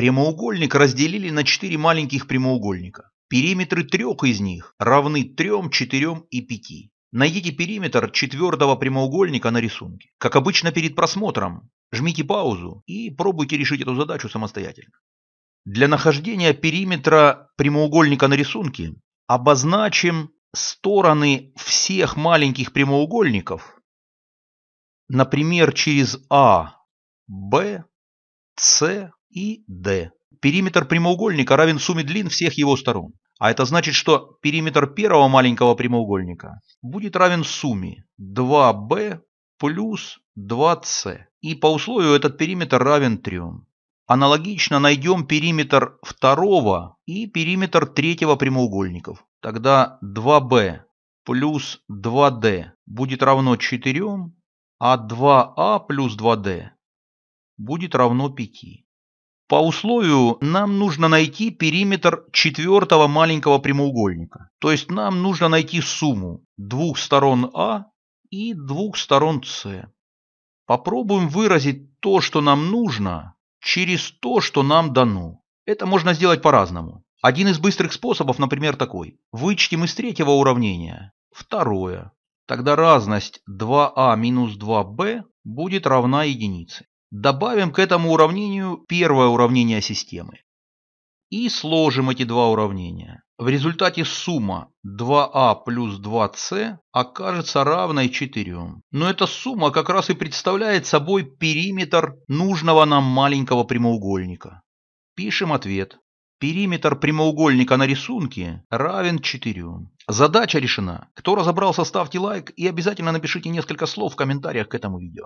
Прямоугольник разделили на четыре маленьких прямоугольника. Периметры трех из них равны трем, четырем и пяти. Найдите периметр четвертого прямоугольника на рисунке. Как обычно перед просмотром, жмите паузу и пробуйте решить эту задачу самостоятельно. Для нахождения периметра прямоугольника на рисунке обозначим стороны всех маленьких прямоугольников, например, через А, Б, С, и D. Периметр прямоугольника равен сумме длин всех его сторон. А это значит, что периметр первого маленького прямоугольника будет равен сумме 2b плюс 2c. И по условию этот периметр равен 3. Аналогично найдем периметр второго и периметр третьего прямоугольников. Тогда 2b плюс 2d будет равно 4, а 2a а плюс 2d будет равно 5. По условию нам нужно найти периметр четвертого маленького прямоугольника. То есть нам нужно найти сумму двух сторон А и двух сторон С. Попробуем выразить то, что нам нужно, через то, что нам дано. Это можно сделать по-разному. Один из быстрых способов, например, такой. Вычтем из третьего уравнения второе. Тогда разность 2а а минус 2b будет равна единице. Добавим к этому уравнению первое уравнение системы. И сложим эти два уравнения. В результате сумма 2а а плюс 2c окажется равной 4. Но эта сумма как раз и представляет собой периметр нужного нам маленького прямоугольника. Пишем ответ. Периметр прямоугольника на рисунке равен 4. Задача решена. Кто разобрался, ставьте лайк и обязательно напишите несколько слов в комментариях к этому видео.